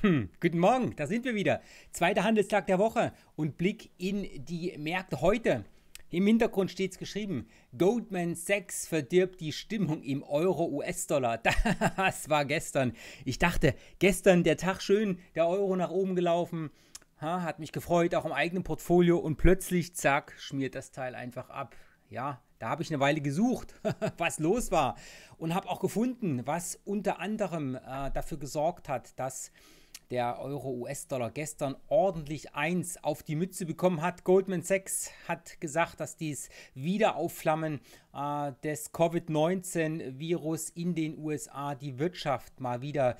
Hm, guten Morgen, da sind wir wieder. Zweiter Handelstag der Woche und Blick in die Märkte heute. Im Hintergrund steht es geschrieben, Goldman Sachs verdirbt die Stimmung im Euro-US-Dollar. Das war gestern. Ich dachte, gestern der Tag schön, der Euro nach oben gelaufen, hat mich gefreut, auch im eigenen Portfolio und plötzlich, zack, schmiert das Teil einfach ab. Ja, da habe ich eine Weile gesucht, was los war und habe auch gefunden, was unter anderem äh, dafür gesorgt hat, dass der Euro-US-Dollar gestern ordentlich eins auf die Mütze bekommen hat. Goldman Sachs hat gesagt, dass dies Wiederaufflammen äh, des Covid-19-Virus in den USA die Wirtschaft mal wieder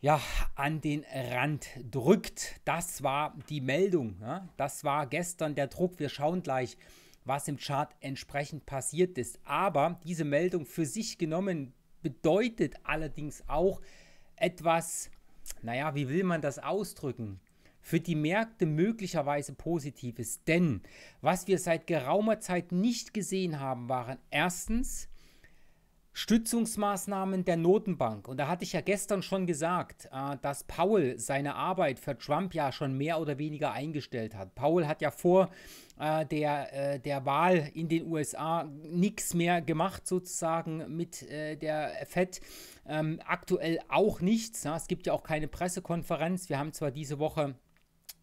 ja, an den Rand drückt. Das war die Meldung. Ja? Das war gestern der Druck. Wir schauen gleich, was im Chart entsprechend passiert ist. Aber diese Meldung für sich genommen bedeutet allerdings auch etwas naja, wie will man das ausdrücken? für die Märkte möglicherweise positiv ist. Denn was wir seit geraumer Zeit nicht gesehen haben, waren erstens Stützungsmaßnahmen der Notenbank. Und da hatte ich ja gestern schon gesagt, äh, dass Paul seine Arbeit für Trump ja schon mehr oder weniger eingestellt hat. Paul hat ja vor äh, der, äh, der Wahl in den USA nichts mehr gemacht, sozusagen mit der Fed ähm, aktuell auch nichts. Na? Es gibt ja auch keine Pressekonferenz. Wir haben zwar diese Woche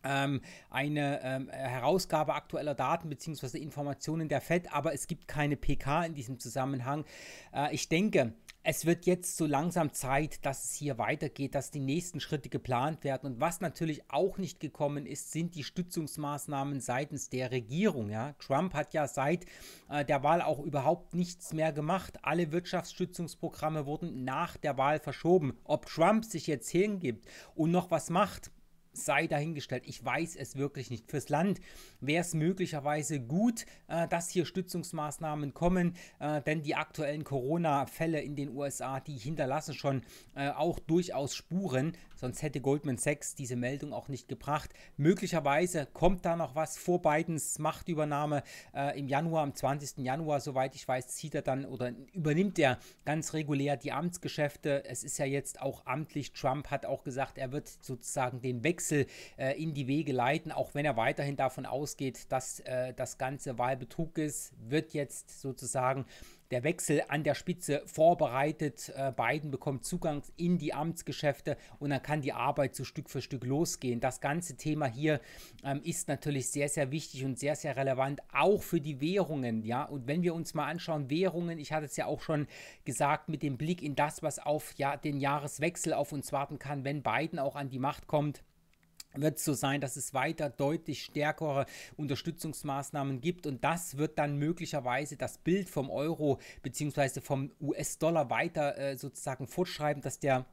ähm, eine ähm, Herausgabe aktueller Daten bzw. Informationen der FED, aber es gibt keine PK in diesem Zusammenhang. Äh, ich denke, es wird jetzt so langsam Zeit, dass es hier weitergeht, dass die nächsten Schritte geplant werden. Und was natürlich auch nicht gekommen ist, sind die Stützungsmaßnahmen seitens der Regierung. Ja? Trump hat ja seit äh, der Wahl auch überhaupt nichts mehr gemacht. Alle Wirtschaftsstützungsprogramme wurden nach der Wahl verschoben. Ob Trump sich jetzt hingibt und noch was macht, sei dahingestellt. Ich weiß es wirklich nicht. Fürs Land wäre es möglicherweise gut, äh, dass hier Stützungsmaßnahmen kommen, äh, denn die aktuellen Corona-Fälle in den USA, die hinterlassen schon äh, auch durchaus Spuren. Sonst hätte Goldman Sachs diese Meldung auch nicht gebracht. Möglicherweise kommt da noch was vor Bidens Machtübernahme äh, im Januar, am 20. Januar, soweit ich weiß, zieht er dann oder übernimmt er ganz regulär die Amtsgeschäfte. Es ist ja jetzt auch amtlich. Trump hat auch gesagt, er wird sozusagen den Wechsel äh, in die Wege leiten, auch wenn er weiterhin davon ausgeht, dass äh, das Ganze Wahlbetrug ist, wird jetzt sozusagen der Wechsel an der Spitze vorbereitet. Äh, Biden bekommt Zugang in die Amtsgeschäfte und dann kann die Arbeit so Stück für Stück losgehen. Das ganze Thema hier ähm, ist natürlich sehr, sehr wichtig und sehr, sehr relevant, auch für die Währungen. Ja, und wenn wir uns mal anschauen, Währungen, ich hatte es ja auch schon gesagt, mit dem Blick in das, was auf ja, den Jahreswechsel auf uns warten kann, wenn Biden auch an die Macht kommt wird es so sein, dass es weiter deutlich stärkere Unterstützungsmaßnahmen gibt und das wird dann möglicherweise das Bild vom Euro bzw. vom US-Dollar weiter äh, sozusagen fortschreiben, dass der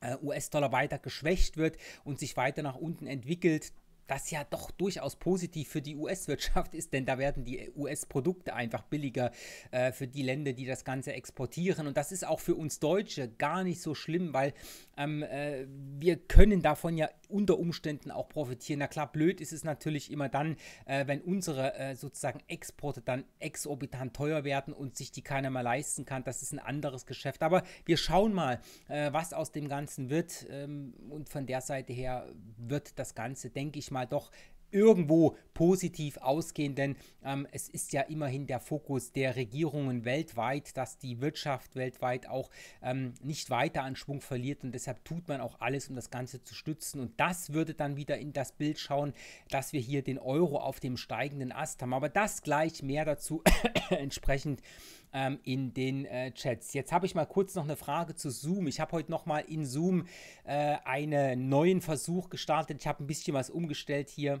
äh, US-Dollar weiter geschwächt wird und sich weiter nach unten entwickelt das ja doch durchaus positiv für die US-Wirtschaft ist, denn da werden die US-Produkte einfach billiger äh, für die Länder, die das Ganze exportieren. Und das ist auch für uns Deutsche gar nicht so schlimm, weil ähm, äh, wir können davon ja unter Umständen auch profitieren. Na klar, blöd ist es natürlich immer dann, äh, wenn unsere äh, sozusagen Exporte dann exorbitant teuer werden und sich die keiner mehr leisten kann. Das ist ein anderes Geschäft. Aber wir schauen mal, äh, was aus dem Ganzen wird. Ähm, und von der Seite her wird das Ganze, denke ich mal, doch irgendwo positiv ausgehen, denn ähm, es ist ja immerhin der Fokus der Regierungen weltweit, dass die Wirtschaft weltweit auch ähm, nicht weiter an Schwung verliert und deshalb tut man auch alles, um das Ganze zu stützen und das würde dann wieder in das Bild schauen, dass wir hier den Euro auf dem steigenden Ast haben, aber das gleich mehr dazu entsprechend ähm, in den äh, Chats. Jetzt habe ich mal kurz noch eine Frage zu Zoom. Ich habe heute nochmal in Zoom äh, einen neuen Versuch gestartet. Ich habe ein bisschen was umgestellt hier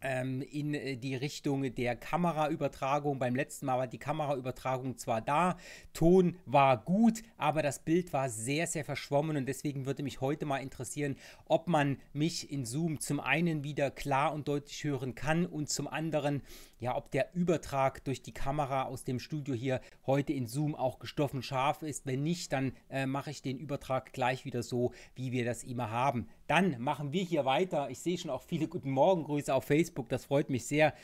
ähm, in äh, die Richtung der Kameraübertragung. Beim letzten Mal war die Kameraübertragung zwar da, Ton war gut, aber das Bild war sehr, sehr verschwommen und deswegen würde mich heute mal interessieren, ob man mich in Zoom zum einen wieder klar und deutlich hören kann und zum anderen, ja, ob der Übertrag durch die Kamera aus dem Studio hier heute in Zoom auch gestoffen scharf ist. Wenn nicht, dann äh, mache ich den Übertrag gleich wieder so, wie wir das immer haben. Dann machen wir hier weiter. Ich sehe schon auch viele guten Morgengrüße auf Facebook. Facebook. Das freut mich sehr.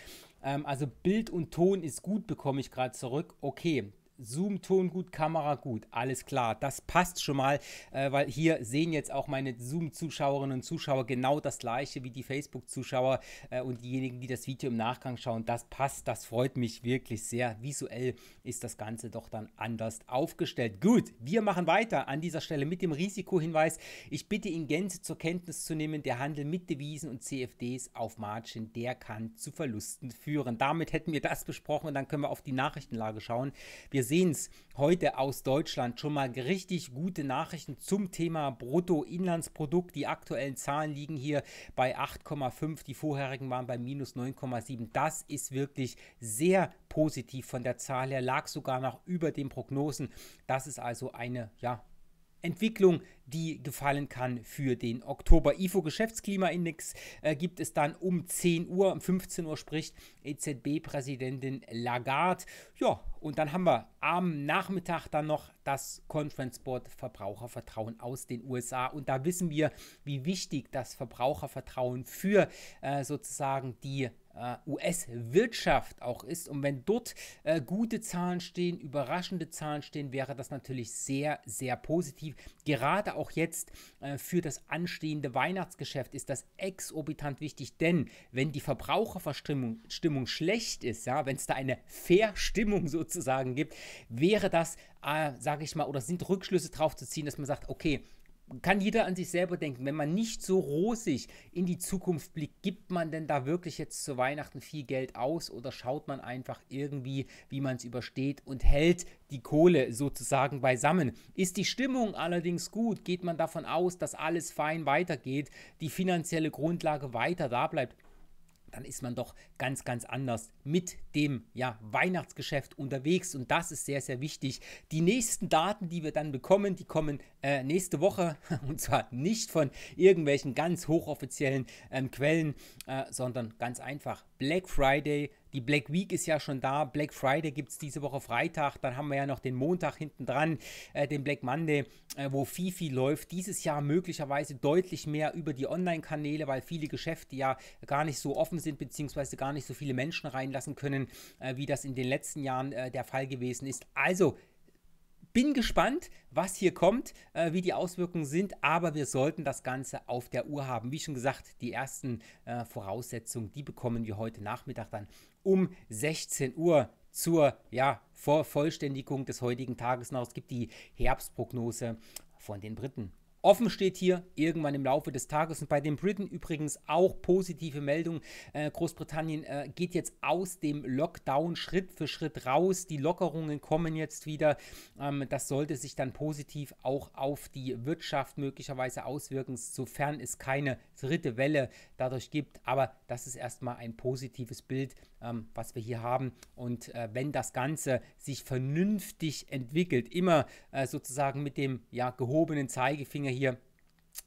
Ähm, also Bild und Ton ist gut, bekomme ich gerade zurück. Okay, Zoom, Ton gut, Kamera gut. Alles klar, das passt schon mal, äh, weil hier sehen jetzt auch meine Zoom-Zuschauerinnen und Zuschauer genau das gleiche wie die Facebook-Zuschauer äh, und diejenigen, die das Video im Nachgang schauen. Das passt, das freut mich wirklich sehr. Visuell ist das Ganze doch dann anders aufgestellt. Gut, wir machen weiter an dieser Stelle mit dem Risikohinweis. Ich bitte in Gänze zur Kenntnis zu nehmen, der Handel mit Devisen und CFDs auf Margin, der kann zu Verlusten führen. Damit hätten wir das besprochen und dann können wir auf die Nachrichtenlage schauen. Wir wir sehen es heute aus Deutschland schon mal richtig gute Nachrichten zum Thema Bruttoinlandsprodukt. Die aktuellen Zahlen liegen hier bei 8,5, die vorherigen waren bei minus 9,7. Das ist wirklich sehr positiv von der Zahl her, lag sogar noch über den Prognosen. Das ist also eine ja, Entwicklung, die gefallen kann für den Oktober. IFO Geschäftsklimaindex äh, gibt es dann um 10 Uhr. Um 15 Uhr spricht EZB-Präsidentin Lagarde. Ja, und dann haben wir am Nachmittag dann noch das Conference Board Verbrauchervertrauen aus den USA. Und da wissen wir, wie wichtig das Verbrauchervertrauen für äh, sozusagen die äh, US-Wirtschaft auch ist. Und wenn dort äh, gute Zahlen stehen, überraschende Zahlen stehen, wäre das natürlich sehr, sehr positiv. Gerade auch jetzt äh, für das anstehende Weihnachtsgeschäft ist das exorbitant wichtig, denn wenn die Verbraucherverstimmung Stimmung schlecht ist, ja, wenn es da eine Verstimmung sozusagen gibt, wäre das, äh, sage ich mal, oder sind Rückschlüsse drauf zu ziehen, dass man sagt, okay, kann jeder an sich selber denken. Wenn man nicht so rosig in die Zukunft blickt, gibt man denn da wirklich jetzt zu Weihnachten viel Geld aus oder schaut man einfach irgendwie, wie man es übersteht und hält die Kohle sozusagen beisammen? Ist die Stimmung allerdings gut? Geht man davon aus, dass alles fein weitergeht, die finanzielle Grundlage weiter da bleibt? dann ist man doch ganz, ganz anders mit dem ja, Weihnachtsgeschäft unterwegs. Und das ist sehr, sehr wichtig. Die nächsten Daten, die wir dann bekommen, die kommen äh, nächste Woche. Und zwar nicht von irgendwelchen ganz hochoffiziellen ähm, Quellen, äh, sondern ganz einfach Black Friday die Black Week ist ja schon da. Black Friday gibt es diese Woche Freitag. Dann haben wir ja noch den Montag hinten dran, äh, den Black Monday, äh, wo Fifi läuft. Dieses Jahr möglicherweise deutlich mehr über die Online-Kanäle, weil viele Geschäfte ja gar nicht so offen sind, beziehungsweise gar nicht so viele Menschen reinlassen können, äh, wie das in den letzten Jahren äh, der Fall gewesen ist. Also, bin gespannt, was hier kommt, äh, wie die Auswirkungen sind, aber wir sollten das Ganze auf der Uhr haben. Wie schon gesagt, die ersten äh, Voraussetzungen, die bekommen wir heute Nachmittag dann um 16 Uhr zur ja, Vervollständigung des heutigen Tages nach. Es gibt die Herbstprognose von den Briten. Offen steht hier irgendwann im Laufe des Tages und bei den Briten übrigens auch positive Meldung. Äh, Großbritannien äh, geht jetzt aus dem Lockdown Schritt für Schritt raus. Die Lockerungen kommen jetzt wieder. Ähm, das sollte sich dann positiv auch auf die Wirtschaft möglicherweise auswirken, sofern es keine dritte Welle dadurch gibt. Aber das ist erstmal ein positives Bild ähm, was wir hier haben. Und äh, wenn das Ganze sich vernünftig entwickelt, immer äh, sozusagen mit dem ja, gehobenen Zeigefinger hier,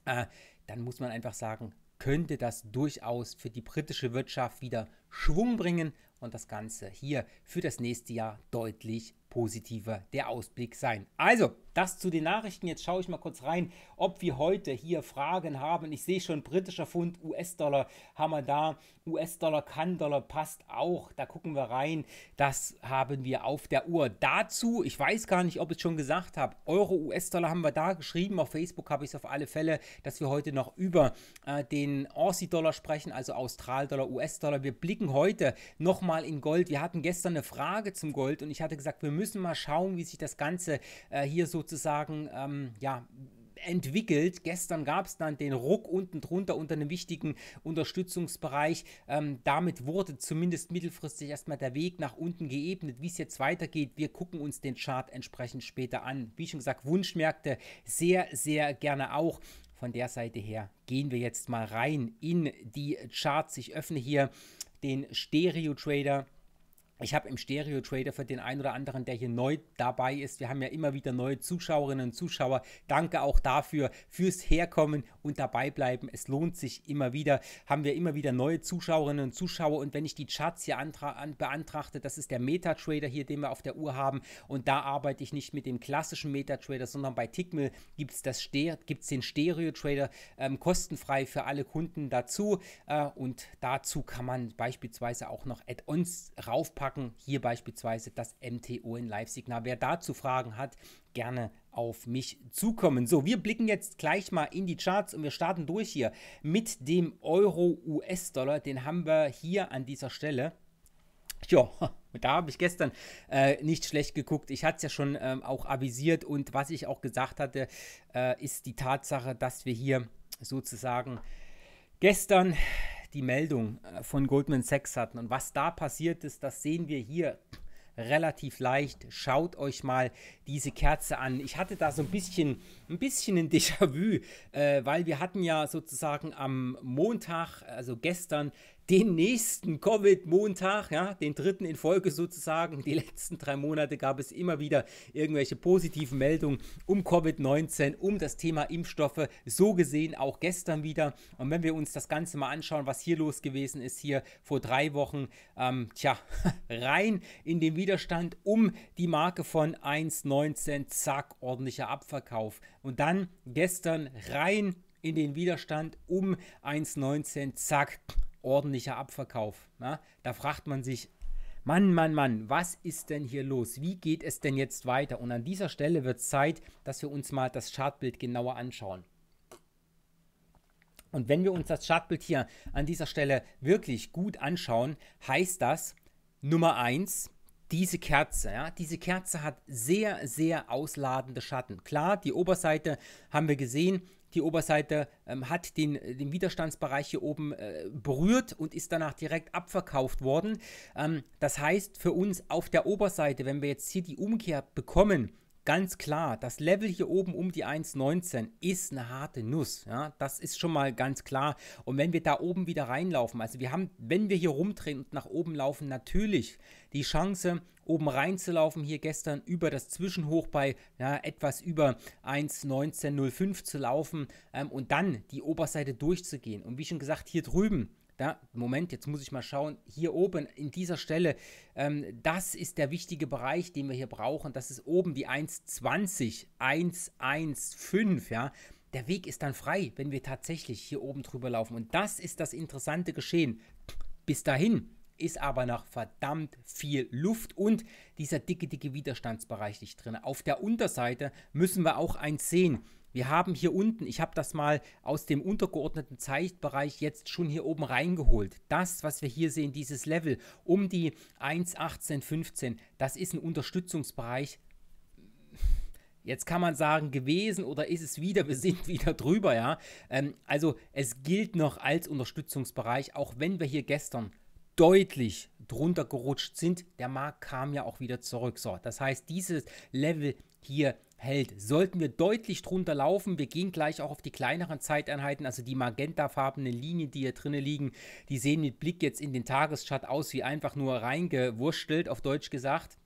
äh, dann muss man einfach sagen, könnte das durchaus für die britische Wirtschaft wieder Schwung bringen und das Ganze hier für das nächste Jahr deutlich positiver der Ausblick sein. Also, das zu den Nachrichten. Jetzt schaue ich mal kurz rein, ob wir heute hier Fragen haben. Ich sehe schon britischer Pfund, US-Dollar haben wir da. US-Dollar, Kann-Dollar passt auch. Da gucken wir rein. Das haben wir auf der Uhr. Dazu, ich weiß gar nicht, ob ich es schon gesagt habe, Euro, US-Dollar haben wir da geschrieben. Auf Facebook habe ich es auf alle Fälle, dass wir heute noch über äh, den Aussie-Dollar sprechen, also Austral-Dollar, US-Dollar. Wir blicken heute nochmal in Gold. Wir hatten gestern eine Frage zum Gold und ich hatte gesagt, wir müssen müssen mal schauen, wie sich das Ganze äh, hier sozusagen, ähm, ja, entwickelt. Gestern gab es dann den Ruck unten drunter unter einem wichtigen Unterstützungsbereich. Ähm, damit wurde zumindest mittelfristig erstmal der Weg nach unten geebnet. Wie es jetzt weitergeht, wir gucken uns den Chart entsprechend später an. Wie schon gesagt, Wunschmärkte sehr, sehr gerne auch. Von der Seite her gehen wir jetzt mal rein in die Charts. Ich öffne hier den Stereo Trader ich habe im Stereo Trader für den einen oder anderen, der hier neu dabei ist, wir haben ja immer wieder neue Zuschauerinnen und Zuschauer. Danke auch dafür, fürs Herkommen und dabei bleiben. Es lohnt sich immer wieder. Haben wir immer wieder neue Zuschauerinnen und Zuschauer. Und wenn ich die Charts hier an, beantrachte, das ist der Metatrader hier, den wir auf der Uhr haben. Und da arbeite ich nicht mit dem klassischen Metatrader, sondern bei Tickmill gibt es gibt's den Stereo Trader ähm, kostenfrei für alle Kunden dazu. Äh, und dazu kann man beispielsweise auch noch Add-ons raufpacken packen. Hier beispielsweise das MTO in Live-Signal. Wer dazu Fragen hat, gerne auf mich zukommen. So, wir blicken jetzt gleich mal in die Charts und wir starten durch hier mit dem Euro-US-Dollar. Den haben wir hier an dieser Stelle. Ja, da habe ich gestern äh, nicht schlecht geguckt. Ich hatte es ja schon ähm, auch avisiert und was ich auch gesagt hatte, äh, ist die Tatsache, dass wir hier sozusagen gestern die Meldung äh, von Goldman Sachs hatten und was da passiert ist, das sehen wir hier relativ leicht. Schaut euch mal diese Kerze an. Ich hatte da so ein bisschen, ein bisschen ein Déjà-vu, äh, weil wir hatten ja sozusagen am Montag, also gestern, den nächsten Covid-Montag, ja, den dritten in Folge sozusagen. Die letzten drei Monate gab es immer wieder irgendwelche positiven Meldungen um Covid-19, um das Thema Impfstoffe. So gesehen auch gestern wieder. Und wenn wir uns das Ganze mal anschauen, was hier los gewesen ist, hier vor drei Wochen, ähm, tja, rein in den Widerstand um die Marke von 1,19, zack, ordentlicher Abverkauf. Und dann gestern rein in den Widerstand um 1,19, zack, ordentlicher Abverkauf. Na? Ne? Da fragt man sich, Mann, Mann, Mann, was ist denn hier los? Wie geht es denn jetzt weiter? Und an dieser Stelle wird es Zeit, dass wir uns mal das Chartbild genauer anschauen. Und wenn wir uns das Chartbild hier an dieser Stelle wirklich gut anschauen, heißt das Nummer 1, diese Kerze. Ja, diese Kerze hat sehr, sehr ausladende Schatten. Klar, die Oberseite haben wir gesehen, die Oberseite ähm, hat den, äh, den Widerstandsbereich hier oben äh, berührt und ist danach direkt abverkauft worden. Ähm, das heißt für uns auf der Oberseite, wenn wir jetzt hier die Umkehr bekommen, ganz klar, das Level hier oben um die 1,19 ist eine harte Nuss. Ja? Das ist schon mal ganz klar. Und wenn wir da oben wieder reinlaufen, also wir haben, wenn wir hier rumdrehen und nach oben laufen, natürlich die Chance, oben reinzulaufen, hier gestern über das Zwischenhoch bei ja, etwas über 1,1905 zu laufen ähm, und dann die Oberseite durchzugehen. Und wie schon gesagt, hier drüben da, Moment, jetzt muss ich mal schauen. Hier oben in dieser Stelle, ähm, das ist der wichtige Bereich, den wir hier brauchen. Das ist oben die 1,20, 1,15, ja. Der Weg ist dann frei, wenn wir tatsächlich hier oben drüber laufen. Und das ist das interessante Geschehen. Bis dahin ist aber noch verdammt viel Luft und dieser dicke, dicke Widerstandsbereich nicht drin. Auf der Unterseite müssen wir auch eins sehen. Wir haben hier unten, ich habe das mal aus dem untergeordneten Zeitbereich jetzt schon hier oben reingeholt. Das, was wir hier sehen, dieses Level um die 1,1815, das ist ein Unterstützungsbereich. Jetzt kann man sagen, gewesen oder ist es wieder, wir sind wieder drüber, ja. Ähm, also es gilt noch als Unterstützungsbereich, auch wenn wir hier gestern deutlich drunter gerutscht sind. Der Markt kam ja auch wieder zurück. So, das heißt, dieses Level hier hält. Sollten wir deutlich drunter laufen, wir gehen gleich auch auf die kleineren Zeiteinheiten, also die magentafarbenen Linien, die hier drinnen liegen, die sehen mit Blick jetzt in den Tageschart aus wie einfach nur reingewurstelt, auf Deutsch gesagt.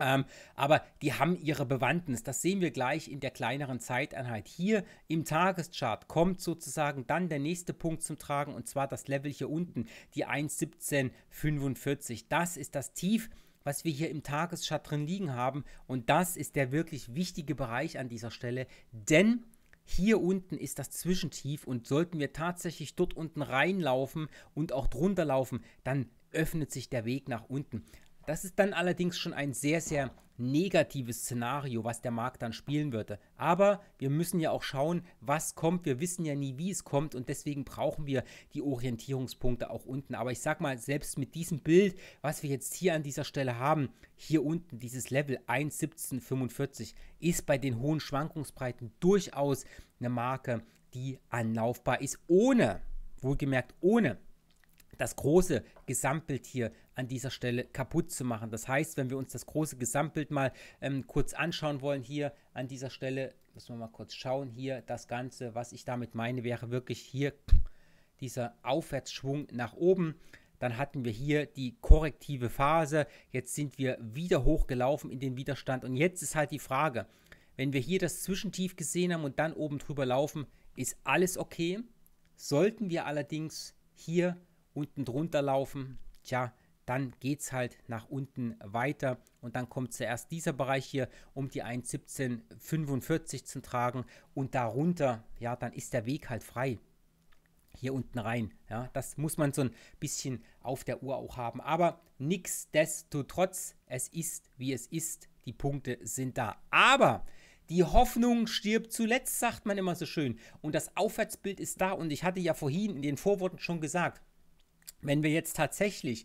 Ähm, aber die haben ihre Bewandtnis. Das sehen wir gleich in der kleineren Zeiteinheit. Hier im Tageschart kommt sozusagen dann der nächste Punkt zum Tragen und zwar das Level hier unten, die 1,1745. Das ist das Tief was wir hier im Tagesschart drin liegen haben. Und das ist der wirklich wichtige Bereich an dieser Stelle, denn hier unten ist das Zwischentief und sollten wir tatsächlich dort unten reinlaufen und auch drunter laufen, dann öffnet sich der Weg nach unten. Das ist dann allerdings schon ein sehr, sehr negatives Szenario, was der Markt dann spielen würde. Aber wir müssen ja auch schauen, was kommt. Wir wissen ja nie, wie es kommt und deswegen brauchen wir die Orientierungspunkte auch unten. Aber ich sag mal, selbst mit diesem Bild, was wir jetzt hier an dieser Stelle haben, hier unten dieses Level 1,1745, ist bei den hohen Schwankungsbreiten durchaus eine Marke, die anlaufbar ist, ohne, wohlgemerkt ohne das große Gesamtbild hier an dieser Stelle kaputt zu machen. Das heißt, wenn wir uns das große Gesamtbild mal ähm, kurz anschauen wollen, hier an dieser Stelle, müssen wir mal kurz schauen, hier das Ganze, was ich damit meine, wäre wirklich hier dieser Aufwärtsschwung nach oben. Dann hatten wir hier die korrektive Phase. Jetzt sind wir wieder hochgelaufen in den Widerstand. Und jetzt ist halt die Frage, wenn wir hier das Zwischentief gesehen haben und dann oben drüber laufen, ist alles okay. Sollten wir allerdings hier unten drunter laufen, tja, dann geht es halt nach unten weiter und dann kommt zuerst dieser Bereich hier um die 1,1745 zu Tragen und darunter, ja, dann ist der Weg halt frei hier unten rein. Ja, das muss man so ein bisschen auf der Uhr auch haben. Aber nichtsdestotrotz, es ist wie es ist. Die Punkte sind da. Aber die Hoffnung stirbt zuletzt, sagt man immer so schön. Und das Aufwärtsbild ist da. Und ich hatte ja vorhin in den Vorworten schon gesagt, wenn wir jetzt tatsächlich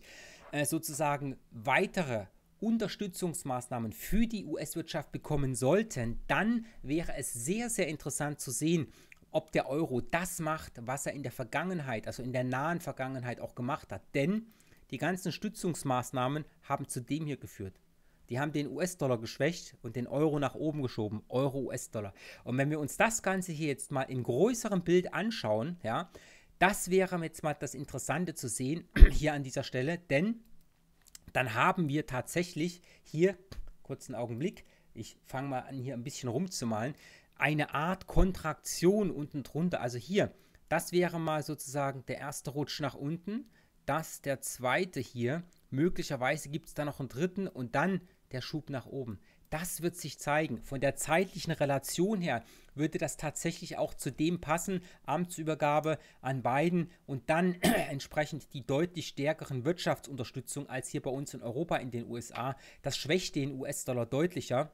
äh, sozusagen weitere Unterstützungsmaßnahmen für die US-Wirtschaft bekommen sollten, dann wäre es sehr, sehr interessant zu sehen, ob der Euro das macht, was er in der Vergangenheit, also in der nahen Vergangenheit auch gemacht hat. Denn die ganzen Stützungsmaßnahmen haben zu dem hier geführt. Die haben den US-Dollar geschwächt und den Euro nach oben geschoben. Euro-US-Dollar. Und wenn wir uns das Ganze hier jetzt mal im größeren Bild anschauen, ja, das wäre jetzt mal das Interessante zu sehen hier an dieser Stelle, denn dann haben wir tatsächlich hier, kurzen Augenblick, ich fange mal an hier ein bisschen rumzumalen, eine Art Kontraktion unten drunter. Also hier, das wäre mal sozusagen der erste Rutsch nach unten, das der zweite hier, möglicherweise gibt es da noch einen dritten und dann der Schub nach oben. Das wird sich zeigen. Von der zeitlichen Relation her würde das tatsächlich auch zu dem passen, Amtsübergabe an Biden und dann entsprechend die deutlich stärkeren Wirtschaftsunterstützung als hier bei uns in Europa in den USA. Das schwächt den US-Dollar deutlicher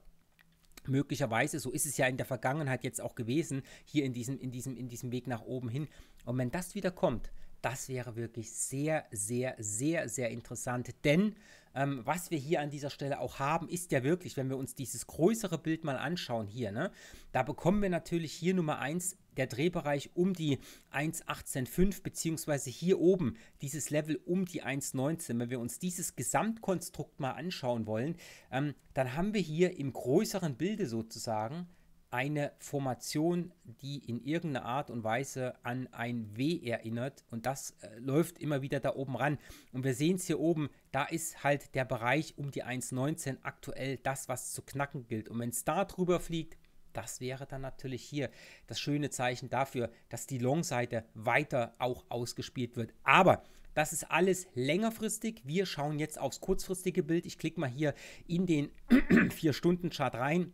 möglicherweise, so ist es ja in der Vergangenheit jetzt auch gewesen, hier in diesem, in diesem, in diesem Weg nach oben hin. Und wenn das wieder kommt, das wäre wirklich sehr, sehr, sehr, sehr interessant, denn ähm, was wir hier an dieser Stelle auch haben, ist ja wirklich, wenn wir uns dieses größere Bild mal anschauen hier, ne, da bekommen wir natürlich hier Nummer 1 der Drehbereich um die 1,185 beziehungsweise hier oben dieses Level um die 1,19. Wenn wir uns dieses Gesamtkonstrukt mal anschauen wollen, ähm, dann haben wir hier im größeren Bilde sozusagen eine Formation, die in irgendeiner Art und Weise an ein W erinnert. Und das äh, läuft immer wieder da oben ran. Und wir sehen es hier oben, da ist halt der Bereich um die 1,19 aktuell das, was zu knacken gilt. Und wenn es da drüber fliegt, das wäre dann natürlich hier das schöne Zeichen dafür, dass die Long-Seite weiter auch ausgespielt wird. Aber das ist alles längerfristig. Wir schauen jetzt aufs kurzfristige Bild. Ich klicke mal hier in den 4-Stunden-Chart rein.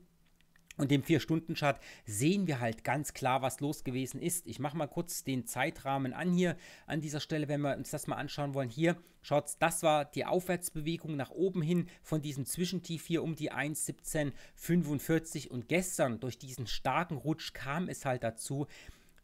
Und im Vier-Stunden-Chart sehen wir halt ganz klar, was los gewesen ist. Ich mache mal kurz den Zeitrahmen an hier an dieser Stelle, wenn wir uns das mal anschauen wollen. Hier, schaut, das war die Aufwärtsbewegung nach oben hin von diesem Zwischentief hier um die 1,1745. Und gestern durch diesen starken Rutsch kam es halt dazu,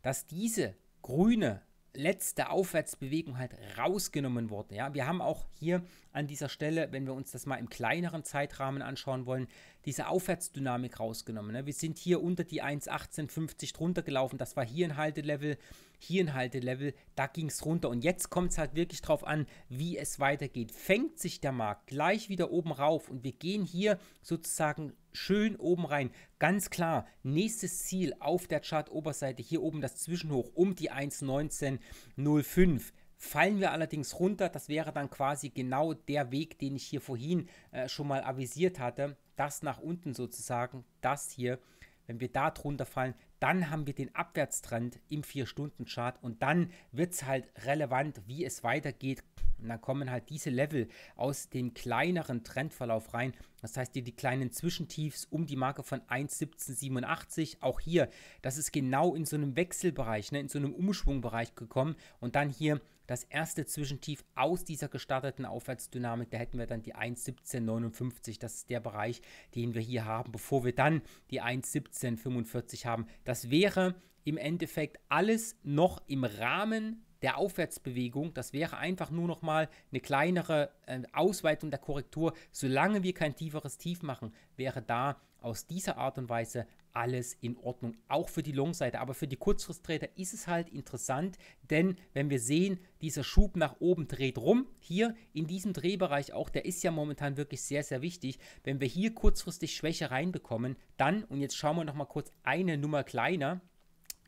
dass diese grüne letzte Aufwärtsbewegung halt rausgenommen wurde. Ja, wir haben auch hier an dieser Stelle, wenn wir uns das mal im kleineren Zeitrahmen anschauen wollen, diese Aufwärtsdynamik rausgenommen. Ne? Wir sind hier unter die 1,1850 drunter gelaufen. Das war hier ein Haltelevel, hier ein Haltelevel. Da ging es runter. Und jetzt kommt es halt wirklich drauf an, wie es weitergeht. Fängt sich der Markt gleich wieder oben rauf und wir gehen hier sozusagen schön oben rein. Ganz klar, nächstes Ziel auf der Chart-Oberseite, hier oben das Zwischenhoch um die 1,1905. Fallen wir allerdings runter, das wäre dann quasi genau der Weg, den ich hier vorhin äh, schon mal avisiert hatte. Das nach unten sozusagen, das hier. Wenn wir da drunter fallen, dann haben wir den Abwärtstrend im 4-Stunden-Chart und dann wird es halt relevant, wie es weitergeht. Und dann kommen halt diese Level aus dem kleineren Trendverlauf rein. Das heißt, hier die kleinen Zwischentiefs um die Marke von 1,1787. Auch hier, das ist genau in so einem Wechselbereich, ne, in so einem Umschwungbereich gekommen. Und dann hier das erste Zwischentief aus dieser gestarteten Aufwärtsdynamik. Da hätten wir dann die 1,1759. Das ist der Bereich, den wir hier haben, bevor wir dann die 1,1745 haben. Das wäre im Endeffekt alles noch im Rahmen der Aufwärtsbewegung. Das wäre einfach nur noch mal eine kleinere äh, Ausweitung der Korrektur. Solange wir kein tieferes Tief machen, wäre da aus dieser Art und Weise alles in Ordnung, auch für die Long-Seite. Aber für die Kurzfristtrader ist es halt interessant, denn wenn wir sehen, dieser Schub nach oben dreht rum, hier in diesem Drehbereich auch, der ist ja momentan wirklich sehr, sehr wichtig. Wenn wir hier kurzfristig Schwäche reinbekommen, dann, und jetzt schauen wir nochmal kurz eine Nummer kleiner,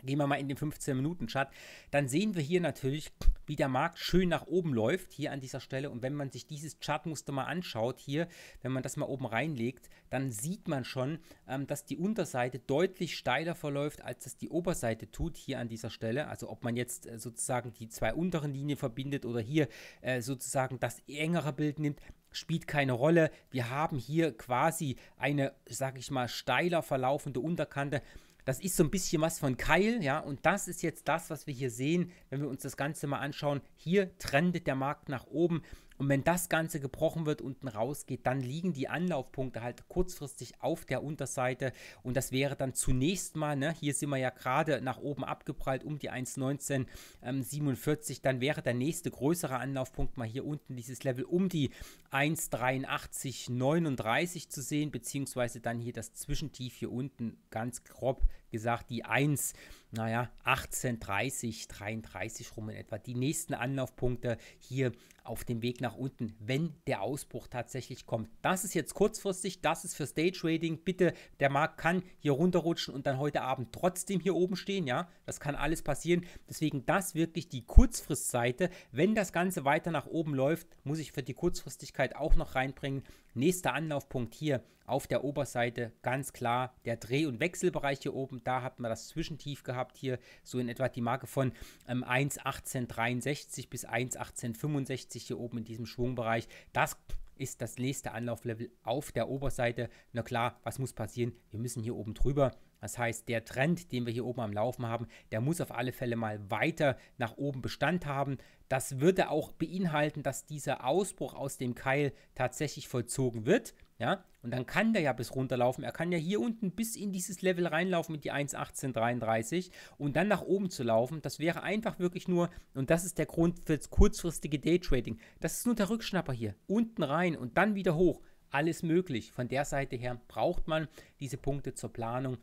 Gehen wir mal in den 15-Minuten-Chart. Dann sehen wir hier natürlich, wie der Markt schön nach oben läuft, hier an dieser Stelle. Und wenn man sich dieses Chartmuster mal anschaut, hier, wenn man das mal oben reinlegt, dann sieht man schon, ähm, dass die Unterseite deutlich steiler verläuft, als das die Oberseite tut, hier an dieser Stelle. Also ob man jetzt äh, sozusagen die zwei unteren Linien verbindet oder hier äh, sozusagen das engere Bild nimmt, spielt keine Rolle. Wir haben hier quasi eine, sag ich mal, steiler verlaufende Unterkante. Das ist so ein bisschen was von Keil, ja, und das ist jetzt das, was wir hier sehen, wenn wir uns das Ganze mal anschauen. Hier trendet der Markt nach oben. Und wenn das Ganze gebrochen wird, unten rausgeht, dann liegen die Anlaufpunkte halt kurzfristig auf der Unterseite. Und das wäre dann zunächst mal, ne, hier sind wir ja gerade nach oben abgeprallt um die 1,1947. Ähm, dann wäre der nächste größere Anlaufpunkt mal hier unten dieses Level um die 1,8339 zu sehen, beziehungsweise dann hier das Zwischentief hier unten ganz grob gesagt, die 1, naja, 18, 30, 33 rum in etwa. Die nächsten Anlaufpunkte hier auf dem Weg nach unten, wenn der Ausbruch tatsächlich kommt. Das ist jetzt kurzfristig, das ist für Stage Trading. Bitte, der Markt kann hier runterrutschen und dann heute Abend trotzdem hier oben stehen, ja. Das kann alles passieren. Deswegen das wirklich die Kurzfristseite. Wenn das Ganze weiter nach oben läuft, muss ich für die Kurzfristigkeit auch noch reinbringen. Nächster Anlaufpunkt hier auf der Oberseite, ganz klar der Dreh- und Wechselbereich hier oben. Da hat man das Zwischentief gehabt hier, so in etwa die Marke von ähm, 1,1863 bis 1,1865 hier oben in diesem Schwungbereich. Das ist das nächste Anlauflevel auf der Oberseite. Na klar, was muss passieren? Wir müssen hier oben drüber. Das heißt, der Trend, den wir hier oben am Laufen haben, der muss auf alle Fälle mal weiter nach oben Bestand haben. Das würde auch beinhalten, dass dieser Ausbruch aus dem Keil tatsächlich vollzogen wird. Ja, und dann kann der ja bis runterlaufen. Er kann ja hier unten bis in dieses Level reinlaufen mit die 1,1833 und dann nach oben zu laufen. Das wäre einfach wirklich nur, und das ist der Grund für das kurzfristige Daytrading. Das ist nur der Rückschnapper hier. Unten rein und dann wieder hoch alles möglich. Von der Seite her braucht man diese Punkte zur Planung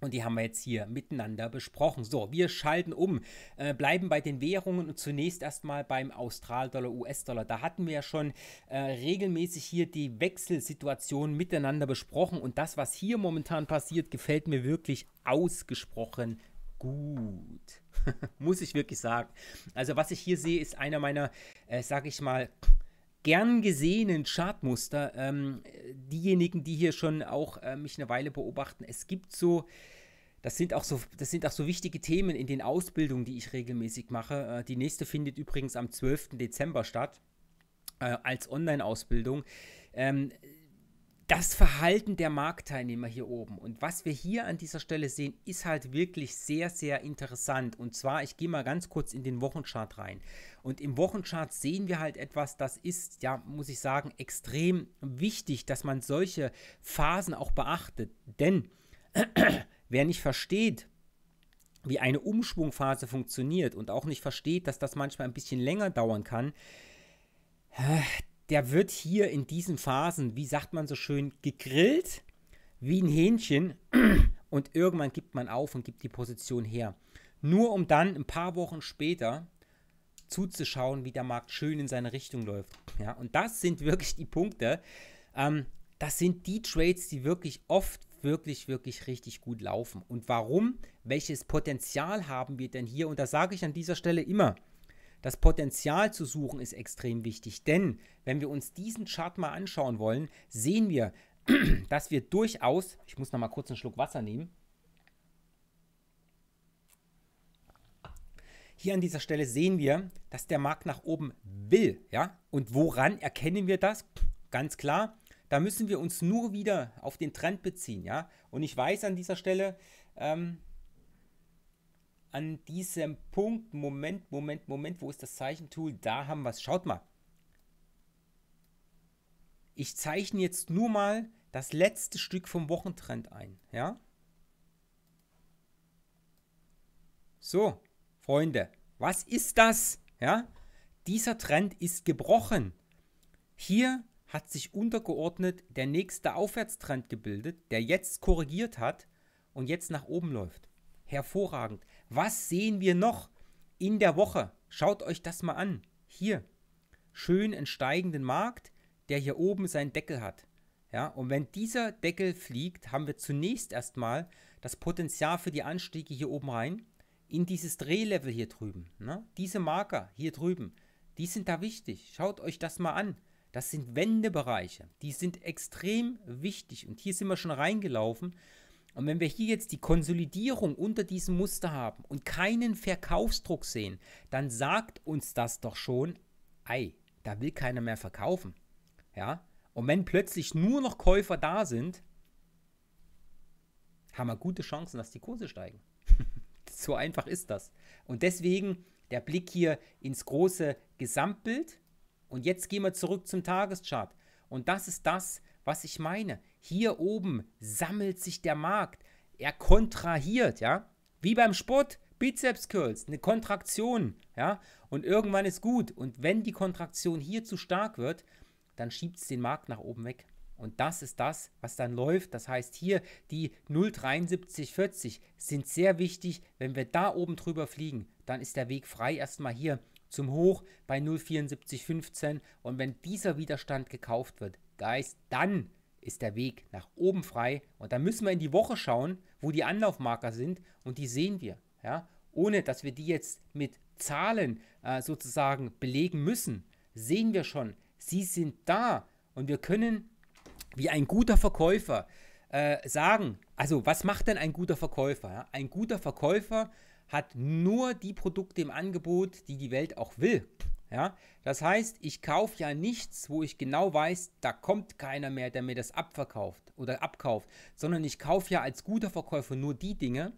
und die haben wir jetzt hier miteinander besprochen. So, wir schalten um, äh, bleiben bei den Währungen und zunächst erstmal beim Australdollar, US-Dollar. Da hatten wir ja schon äh, regelmäßig hier die Wechselsituation miteinander besprochen und das, was hier momentan passiert, gefällt mir wirklich ausgesprochen gut. Muss ich wirklich sagen. Also, was ich hier sehe, ist einer meiner, äh, sag ich mal, gern gesehenen Chartmuster, ähm, diejenigen, die hier schon auch äh, mich eine Weile beobachten, es gibt so das sind, auch so, das sind auch so wichtige Themen in den Ausbildungen, die ich regelmäßig mache. Äh, die nächste findet übrigens am 12. Dezember statt, äh, als Online-Ausbildung. Ähm, das Verhalten der Marktteilnehmer hier oben. Und was wir hier an dieser Stelle sehen, ist halt wirklich sehr, sehr interessant. Und zwar, ich gehe mal ganz kurz in den Wochenchart rein. Und im Wochenchart sehen wir halt etwas, das ist, ja, muss ich sagen, extrem wichtig, dass man solche Phasen auch beachtet. Denn wer nicht versteht, wie eine Umschwungphase funktioniert und auch nicht versteht, dass das manchmal ein bisschen länger dauern kann, der wird hier in diesen Phasen, wie sagt man so schön, gegrillt wie ein Hähnchen und irgendwann gibt man auf und gibt die Position her. Nur um dann ein paar Wochen später zuzuschauen, wie der Markt schön in seine Richtung läuft. Ja, und das sind wirklich die Punkte. Ähm, das sind die Trades, die wirklich oft wirklich, wirklich richtig gut laufen. Und warum? Welches Potenzial haben wir denn hier? Und das sage ich an dieser Stelle immer. Das Potenzial zu suchen ist extrem wichtig, denn wenn wir uns diesen Chart mal anschauen wollen, sehen wir, dass wir durchaus, ich muss noch mal kurz einen Schluck Wasser nehmen, Hier an dieser Stelle sehen wir, dass der Markt nach oben will. Ja? Und woran erkennen wir das? Ganz klar, da müssen wir uns nur wieder auf den Trend beziehen. Ja? Und ich weiß an dieser Stelle, ähm, an diesem Punkt, Moment, Moment, Moment, wo ist das Zeichentool? Da haben wir es. Schaut mal. Ich zeichne jetzt nur mal das letzte Stück vom Wochentrend ein. Ja? So, Freunde, was ist das? Ja? Dieser Trend ist gebrochen. Hier hat sich untergeordnet der nächste Aufwärtstrend gebildet, der jetzt korrigiert hat und jetzt nach oben läuft. Hervorragend. Was sehen wir noch in der Woche? Schaut euch das mal an. Hier, schön einen steigenden Markt, der hier oben seinen Deckel hat. Ja, und wenn dieser Deckel fliegt, haben wir zunächst erstmal das Potenzial für die Anstiege hier oben rein in dieses Drehlevel hier drüben. Ne? Diese Marker hier drüben, die sind da wichtig. Schaut euch das mal an. Das sind Wendebereiche. Die sind extrem wichtig. Und hier sind wir schon reingelaufen. Und wenn wir hier jetzt die Konsolidierung unter diesem Muster haben und keinen Verkaufsdruck sehen, dann sagt uns das doch schon, ei, da will keiner mehr verkaufen. Ja? Und wenn plötzlich nur noch Käufer da sind, haben wir gute Chancen, dass die Kurse steigen. so einfach ist das. Und deswegen der Blick hier ins große Gesamtbild. Und jetzt gehen wir zurück zum Tageschart. Und das ist das, was ich meine. Hier oben sammelt sich der Markt. Er kontrahiert, ja? Wie beim Sport, Bizeps Curls, eine Kontraktion, ja? Und irgendwann ist gut. Und wenn die Kontraktion hier zu stark wird, dann schiebt es den Markt nach oben weg. Und das ist das, was dann läuft. Das heißt, hier die 0,7340 sind sehr wichtig. Wenn wir da oben drüber fliegen, dann ist der Weg frei erstmal hier zum Hoch bei 0,7415. Und wenn dieser Widerstand gekauft wird, Guys, dann ist der Weg nach oben frei. Und da müssen wir in die Woche schauen, wo die Anlaufmarker sind und die sehen wir. Ja? Ohne dass wir die jetzt mit Zahlen äh, sozusagen belegen müssen, sehen wir schon, sie sind da und wir können wie ein guter Verkäufer äh, sagen, also was macht denn ein guter Verkäufer? Ja? Ein guter Verkäufer hat nur die Produkte im Angebot, die die Welt auch will. Ja, das heißt, ich kaufe ja nichts, wo ich genau weiß, da kommt keiner mehr, der mir das abverkauft oder abkauft, sondern ich kaufe ja als guter Verkäufer nur die Dinge,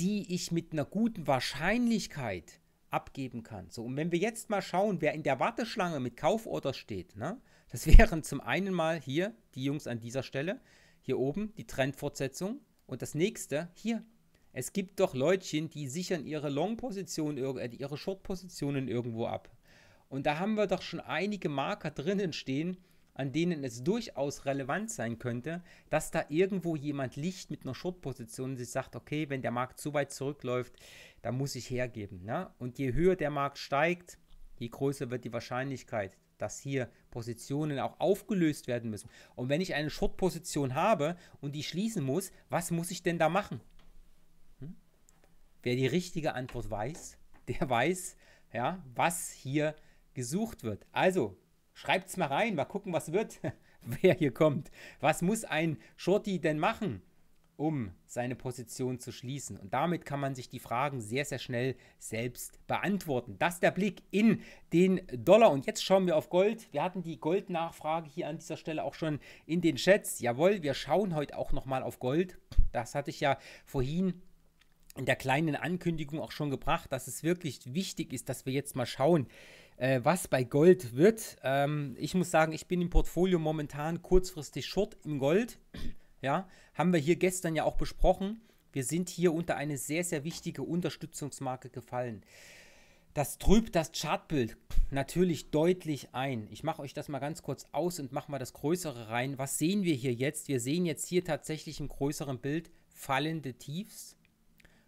die ich mit einer guten Wahrscheinlichkeit abgeben kann. So, und wenn wir jetzt mal schauen, wer in der Warteschlange mit Kauforder steht, ne, das wären zum einen mal hier die Jungs an dieser Stelle, hier oben die Trendfortsetzung und das nächste hier es gibt doch Leutchen, die sichern ihre Long-Positionen, äh, ihre Short-Positionen irgendwo ab. Und da haben wir doch schon einige Marker drinnen stehen, an denen es durchaus relevant sein könnte, dass da irgendwo jemand liegt mit einer Short-Position und sich sagt, okay, wenn der Markt so weit zurückläuft, dann muss ich hergeben. Ne? Und je höher der Markt steigt, je größer wird die Wahrscheinlichkeit, dass hier Positionen auch aufgelöst werden müssen. Und wenn ich eine Short-Position habe und die schließen muss, was muss ich denn da machen? Wer die richtige Antwort weiß, der weiß, ja, was hier gesucht wird. Also, schreibt es mal rein, mal gucken, was wird, wer hier kommt. Was muss ein Shorty denn machen, um seine Position zu schließen? Und damit kann man sich die Fragen sehr, sehr schnell selbst beantworten. Das ist der Blick in den Dollar. Und jetzt schauen wir auf Gold. Wir hatten die Goldnachfrage hier an dieser Stelle auch schon in den Chats. Jawohl, wir schauen heute auch nochmal auf Gold. Das hatte ich ja vorhin in der kleinen Ankündigung auch schon gebracht, dass es wirklich wichtig ist, dass wir jetzt mal schauen, äh, was bei Gold wird. Ähm, ich muss sagen, ich bin im Portfolio momentan kurzfristig short im Gold. Ja, haben wir hier gestern ja auch besprochen. Wir sind hier unter eine sehr, sehr wichtige Unterstützungsmarke gefallen. Das trübt das Chartbild natürlich deutlich ein. Ich mache euch das mal ganz kurz aus und mache mal das Größere rein. Was sehen wir hier jetzt? Wir sehen jetzt hier tatsächlich im größeren Bild fallende Tiefs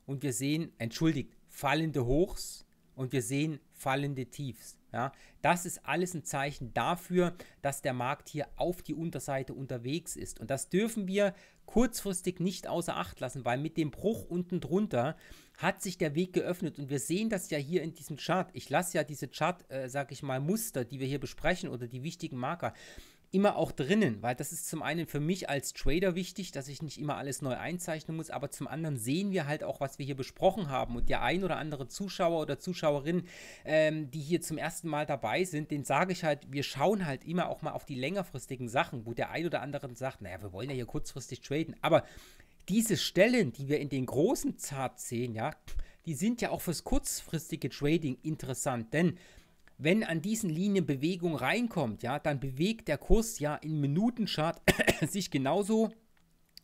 und wir sehen, entschuldigt, fallende Hochs und wir sehen fallende Tiefs. Ja, das ist alles ein Zeichen dafür, dass der Markt hier auf die Unterseite unterwegs ist. Und das dürfen wir kurzfristig nicht außer Acht lassen, weil mit dem Bruch unten drunter hat sich der Weg geöffnet. Und wir sehen das ja hier in diesem Chart. Ich lasse ja diese Chart, äh, sage ich mal, Muster, die wir hier besprechen oder die wichtigen Marker, immer auch drinnen, weil das ist zum einen für mich als Trader wichtig, dass ich nicht immer alles neu einzeichnen muss, aber zum anderen sehen wir halt auch, was wir hier besprochen haben und der ein oder andere Zuschauer oder Zuschauerin, ähm, die hier zum ersten Mal dabei sind, den sage ich halt, wir schauen halt immer auch mal auf die längerfristigen Sachen, wo der ein oder andere sagt, naja, wir wollen ja hier kurzfristig traden, aber diese Stellen, die wir in den großen Zart sehen, ja, die sind ja auch fürs kurzfristige Trading interessant, denn wenn an diesen Linien Bewegung reinkommt, ja, dann bewegt der Kurs ja im Minutenchart sich genauso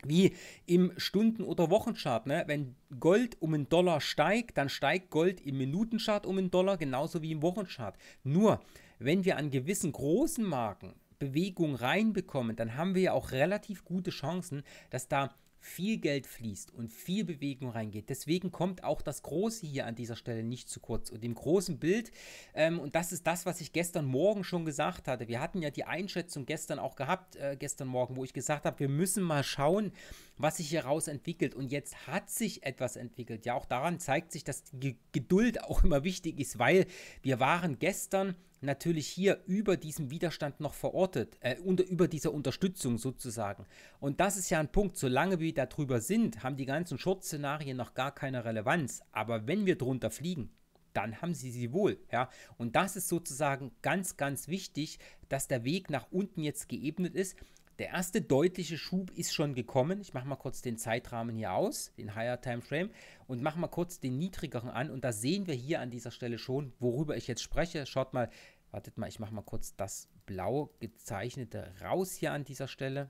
wie im Stunden- oder Wochenchart. Ne? Wenn Gold um einen Dollar steigt, dann steigt Gold im Minutenchart um einen Dollar, genauso wie im Wochenchart. Nur, wenn wir an gewissen großen Marken Bewegung reinbekommen, dann haben wir ja auch relativ gute Chancen, dass da viel Geld fließt und viel Bewegung reingeht. Deswegen kommt auch das Große hier an dieser Stelle nicht zu kurz. Und im großen Bild, ähm, und das ist das, was ich gestern Morgen schon gesagt hatte, wir hatten ja die Einschätzung gestern auch gehabt, äh, gestern Morgen, wo ich gesagt habe, wir müssen mal schauen, was sich hier raus entwickelt. Und jetzt hat sich etwas entwickelt. Ja, auch daran zeigt sich, dass die Geduld auch immer wichtig ist, weil wir waren gestern natürlich hier über diesem Widerstand noch verortet, äh, unter, über dieser Unterstützung sozusagen. Und das ist ja ein Punkt, solange wir darüber sind, haben die ganzen Short-Szenarien noch gar keine Relevanz. Aber wenn wir drunter fliegen, dann haben sie sie wohl. Ja? Und das ist sozusagen ganz, ganz wichtig, dass der Weg nach unten jetzt geebnet ist der erste deutliche Schub ist schon gekommen. Ich mache mal kurz den Zeitrahmen hier aus, den Higher Time Frame, und mache mal kurz den niedrigeren an. Und da sehen wir hier an dieser Stelle schon, worüber ich jetzt spreche. Schaut mal, wartet mal, ich mache mal kurz das blau gezeichnete raus hier an dieser Stelle.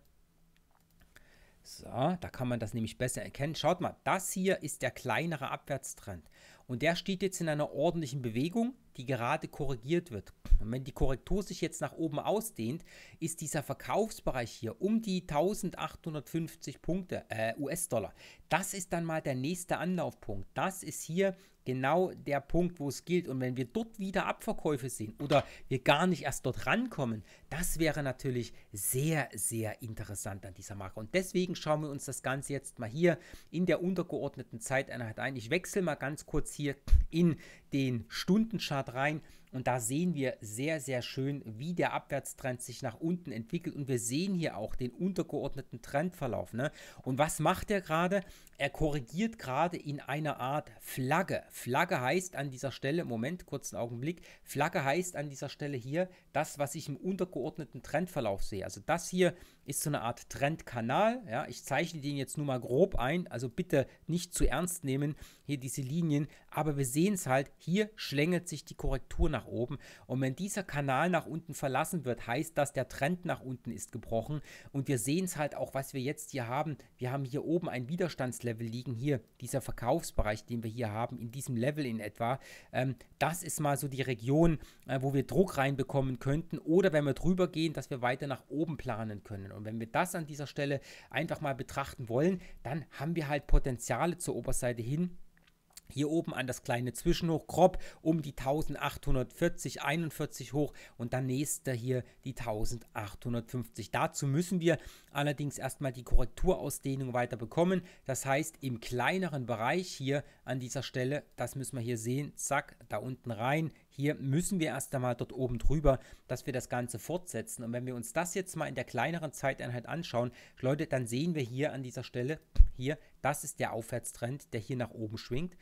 So, da kann man das nämlich besser erkennen. Schaut mal, das hier ist der kleinere Abwärtstrend. Und der steht jetzt in einer ordentlichen Bewegung, die gerade korrigiert wird. Und wenn die Korrektur sich jetzt nach oben ausdehnt, ist dieser Verkaufsbereich hier um die 1850 Punkte äh, US-Dollar. Das ist dann mal der nächste Anlaufpunkt. Das ist hier genau der Punkt, wo es gilt. Und wenn wir dort wieder Abverkäufe sehen oder wir gar nicht erst dort rankommen, das wäre natürlich sehr, sehr interessant an dieser Marke. Und deswegen schauen wir uns das Ganze jetzt mal hier in der untergeordneten Zeiteinheit ein. Ich wechsle mal ganz kurz hier in den Stundenchart rein und da sehen wir sehr, sehr schön, wie der Abwärtstrend sich nach unten entwickelt und wir sehen hier auch den untergeordneten Trendverlauf. Ne? Und was macht er gerade? Er korrigiert gerade in einer Art Flagge. Flagge heißt an dieser Stelle, Moment, kurzen Augenblick, Flagge heißt an dieser Stelle hier das, was ich im untergeordneten Trendverlauf sehe. Also das hier ist so eine Art Trendkanal. Ja, ich zeichne den jetzt nur mal grob ein, also bitte nicht zu ernst nehmen, hier diese Linien. Aber wir sehen es halt, hier schlängelt sich die Korrektur nach oben. Und wenn dieser Kanal nach unten verlassen wird, heißt das, der Trend nach unten ist gebrochen. Und wir sehen es halt auch, was wir jetzt hier haben. Wir haben hier oben ein Widerstandslevel liegen, hier dieser Verkaufsbereich, den wir hier haben, in diesem Level in etwa. Ähm, das ist mal so die Region, äh, wo wir Druck reinbekommen könnten. Oder wenn wir drüber gehen, dass wir weiter nach oben planen können. Und wenn wir das an dieser Stelle einfach mal betrachten wollen, dann haben wir halt Potenziale zur Oberseite hin, hier oben an das kleine Zwischenhoch grob um die 1840, 41 hoch und dann nächster hier die 1850. Dazu müssen wir allerdings erstmal die Korrekturausdehnung weiter bekommen. Das heißt, im kleineren Bereich hier an dieser Stelle, das müssen wir hier sehen, zack, da unten rein, hier müssen wir erst einmal dort oben drüber, dass wir das Ganze fortsetzen. Und wenn wir uns das jetzt mal in der kleineren Zeiteinheit anschauen, Leute, dann sehen wir hier an dieser Stelle, hier, das ist der Aufwärtstrend, der hier nach oben schwingt.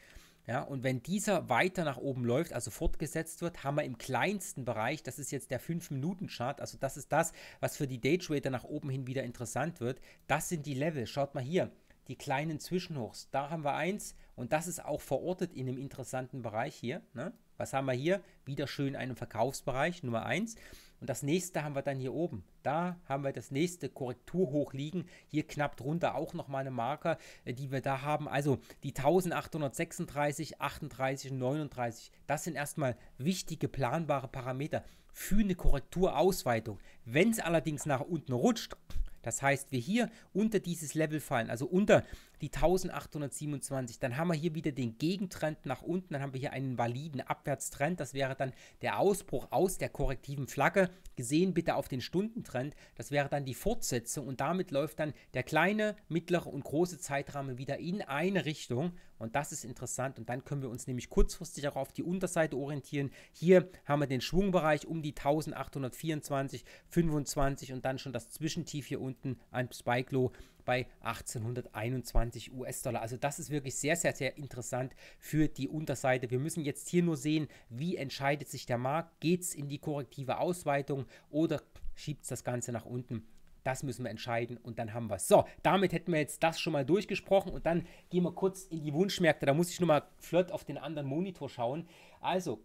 Ja, und wenn dieser weiter nach oben läuft, also fortgesetzt wird, haben wir im kleinsten Bereich, das ist jetzt der 5-Minuten-Chart, also das ist das, was für die Daytrader nach oben hin wieder interessant wird. Das sind die Level. Schaut mal hier, die kleinen Zwischenhochs. Da haben wir eins und das ist auch verortet in einem interessanten Bereich hier. Ne? Was haben wir hier? Wieder schön einen Verkaufsbereich, Nummer 1. Und das nächste haben wir dann hier oben. Da haben wir das nächste Korrekturhoch liegen. Hier knapp drunter auch nochmal eine Marke, äh, die wir da haben. Also die 1836, 38 und 39. Das sind erstmal wichtige planbare Parameter für eine Korrekturausweitung. Wenn es allerdings nach unten rutscht, das heißt, wir hier unter dieses Level fallen, also unter die 1827. Dann haben wir hier wieder den Gegentrend nach unten. Dann haben wir hier einen validen Abwärtstrend. Das wäre dann der Ausbruch aus der korrektiven Flagge. Gesehen bitte auf den Stundentrend. Das wäre dann die Fortsetzung. Und damit läuft dann der kleine, mittlere und große Zeitrahmen wieder in eine Richtung. Und das ist interessant. Und dann können wir uns nämlich kurzfristig auch auf die Unterseite orientieren. Hier haben wir den Schwungbereich um die 1824, 25 und dann schon das Zwischentief hier unten ein Spike Low bei 1821 US-Dollar. Also das ist wirklich sehr, sehr, sehr interessant für die Unterseite. Wir müssen jetzt hier nur sehen, wie entscheidet sich der Markt. Geht es in die korrektive Ausweitung oder schiebt es das Ganze nach unten? Das müssen wir entscheiden und dann haben wir es. So, damit hätten wir jetzt das schon mal durchgesprochen und dann gehen wir kurz in die Wunschmärkte. Da muss ich nur mal flott auf den anderen Monitor schauen. Also,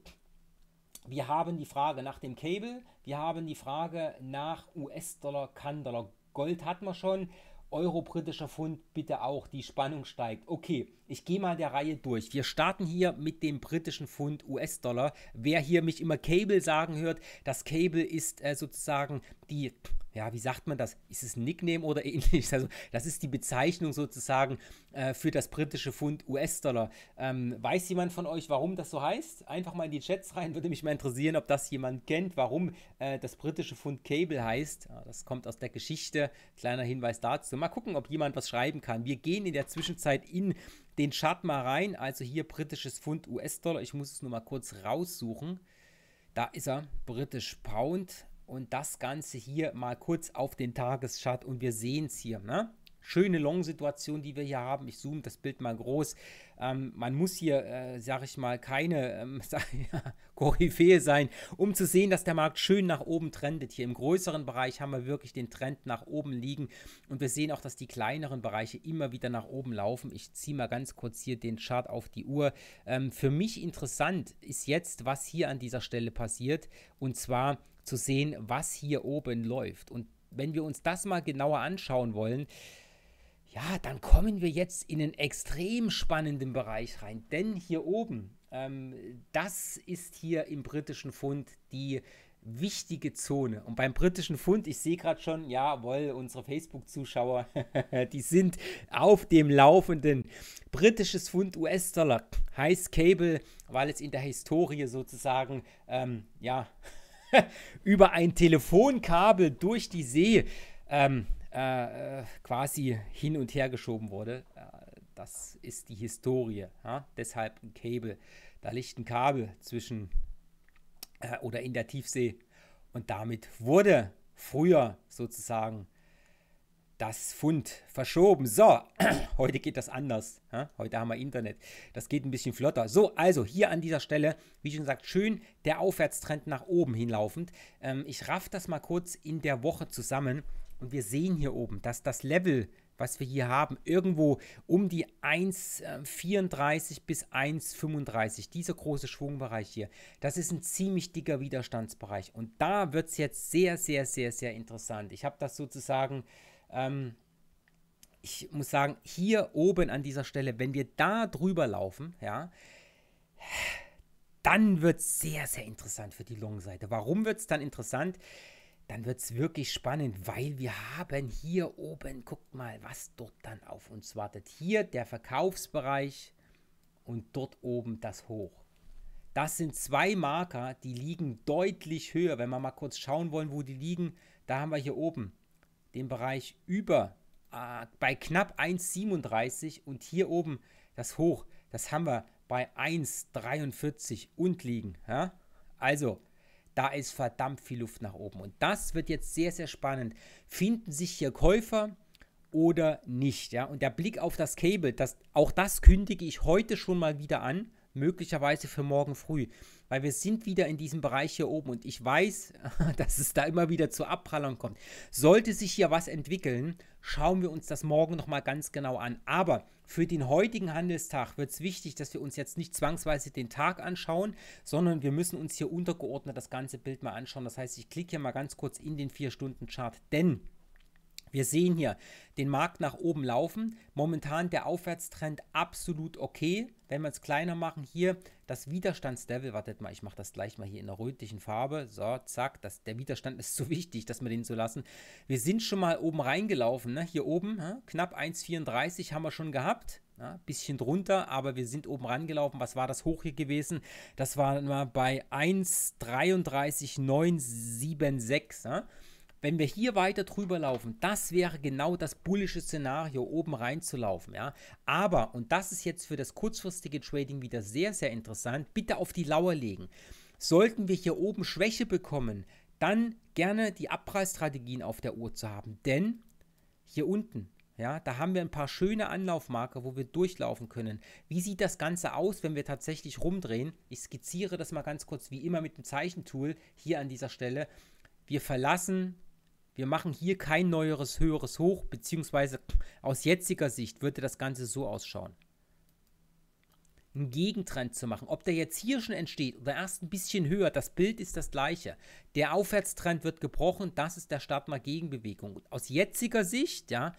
wir haben die Frage nach dem Cable, wir haben die Frage nach US-Dollar, Kann-Dollar. Gold hatten wir schon euro-britischer Pfund bitte auch, die Spannung steigt. Okay, ich gehe mal der Reihe durch. Wir starten hier mit dem britischen Pfund US-Dollar. Wer hier mich immer Cable sagen hört, das Cable ist äh, sozusagen die ja, wie sagt man das? Ist es ein Nickname oder ähnliches? Also, das ist die Bezeichnung sozusagen äh, für das britische Pfund US-Dollar. Ähm, weiß jemand von euch, warum das so heißt? Einfach mal in die Chats rein, würde mich mal interessieren, ob das jemand kennt, warum äh, das britische Pfund Cable heißt. Ja, das kommt aus der Geschichte. Kleiner Hinweis dazu. Mal gucken, ob jemand was schreiben kann. Wir gehen in der Zwischenzeit in den Chart mal rein. Also hier britisches Pfund US-Dollar. Ich muss es nur mal kurz raussuchen. Da ist er, britisch Pound. Und das Ganze hier mal kurz auf den Tageschart und wir sehen es hier. Ne? schöne Long-Situation, die wir hier haben. Ich zoome das Bild mal groß. Ähm, man muss hier, äh, sage ich mal, keine ähm, Koryphäe sein, um zu sehen, dass der Markt schön nach oben trendet. Hier im größeren Bereich haben wir wirklich den Trend nach oben liegen und wir sehen auch, dass die kleineren Bereiche immer wieder nach oben laufen. Ich ziehe mal ganz kurz hier den Chart auf die Uhr. Ähm, für mich interessant ist jetzt, was hier an dieser Stelle passiert und zwar zu sehen, was hier oben läuft. Und wenn wir uns das mal genauer anschauen wollen, ja, dann kommen wir jetzt in einen extrem spannenden Bereich rein, denn hier oben, ähm, das ist hier im britischen Fund die wichtige Zone. Und beim britischen Fund, ich sehe gerade schon, jawohl, unsere Facebook-Zuschauer, die sind auf dem Laufenden. Britisches Fund US-Dollar heißt Cable, weil es in der Historie sozusagen, ähm, ja, über ein Telefonkabel durch die See ähm, äh, äh, quasi hin und her geschoben wurde. Äh, das ist die Historie. Ja? Deshalb ein Cable. Da liegt ein Kabel zwischen äh, oder in der Tiefsee. Und damit wurde früher sozusagen das Fund verschoben. So, heute geht das anders. Ja? Heute haben wir Internet. Das geht ein bisschen flotter. So, also hier an dieser Stelle, wie schon gesagt, schön der Aufwärtstrend nach oben hinlaufend. Ähm, ich raff das mal kurz in der Woche zusammen. Und wir sehen hier oben, dass das Level, was wir hier haben, irgendwo um die 1,34 äh, bis 1,35, dieser große Schwungbereich hier, das ist ein ziemlich dicker Widerstandsbereich. Und da wird es jetzt sehr, sehr, sehr, sehr interessant. Ich habe das sozusagen... Ähm, ich muss sagen, hier oben an dieser Stelle, wenn wir da drüber laufen, ja, dann wird es sehr, sehr interessant für die Long-Seite. Warum wird es dann interessant? dann wird es wirklich spannend, weil wir haben hier oben, guckt mal, was dort dann auf uns wartet. Hier der Verkaufsbereich und dort oben das Hoch. Das sind zwei Marker, die liegen deutlich höher. Wenn wir mal kurz schauen wollen, wo die liegen, da haben wir hier oben den Bereich über äh, bei knapp 1,37 und hier oben das Hoch, das haben wir bei 1,43 und liegen. Ja? Also, da ist verdammt viel Luft nach oben. Und das wird jetzt sehr, sehr spannend. Finden sich hier Käufer oder nicht? Ja? Und der Blick auf das Cable, das, auch das kündige ich heute schon mal wieder an möglicherweise für morgen früh, weil wir sind wieder in diesem Bereich hier oben und ich weiß, dass es da immer wieder zu Abprallern kommt. Sollte sich hier was entwickeln, schauen wir uns das morgen nochmal ganz genau an. Aber für den heutigen Handelstag wird es wichtig, dass wir uns jetzt nicht zwangsweise den Tag anschauen, sondern wir müssen uns hier untergeordnet das ganze Bild mal anschauen. Das heißt, ich klicke hier mal ganz kurz in den 4-Stunden-Chart, denn wir sehen hier den Markt nach oben laufen. Momentan der Aufwärtstrend absolut okay. Wenn wir es kleiner machen, hier das Widerstandslevel. Wartet mal, ich mache das gleich mal hier in der rötlichen Farbe. So, zack, das, der Widerstand ist so wichtig, dass wir den so lassen. Wir sind schon mal oben reingelaufen. Ne? Hier oben, ne? knapp 1,34 haben wir schon gehabt. Ja, ne? bisschen drunter, aber wir sind oben rangelaufen. Was war das hoch hier gewesen? Das war mal bei 1,33976. Ja? Wenn wir hier weiter drüber laufen, das wäre genau das bullische Szenario, oben reinzulaufen. Ja? Aber, und das ist jetzt für das kurzfristige Trading wieder sehr, sehr interessant, bitte auf die Lauer legen. Sollten wir hier oben Schwäche bekommen, dann gerne die Abpreisstrategien auf der Uhr zu haben. Denn hier unten, ja, da haben wir ein paar schöne Anlaufmarker, wo wir durchlaufen können. Wie sieht das Ganze aus, wenn wir tatsächlich rumdrehen? Ich skizziere das mal ganz kurz, wie immer mit dem Zeichentool hier an dieser Stelle. Wir verlassen wir machen hier kein neueres, höheres Hoch, beziehungsweise aus jetziger Sicht würde das Ganze so ausschauen. Einen Gegentrend zu machen, ob der jetzt hier schon entsteht oder erst ein bisschen höher, das Bild ist das gleiche. Der Aufwärtstrend wird gebrochen, das ist der Start einer Gegenbewegung. Aus jetziger Sicht, ja,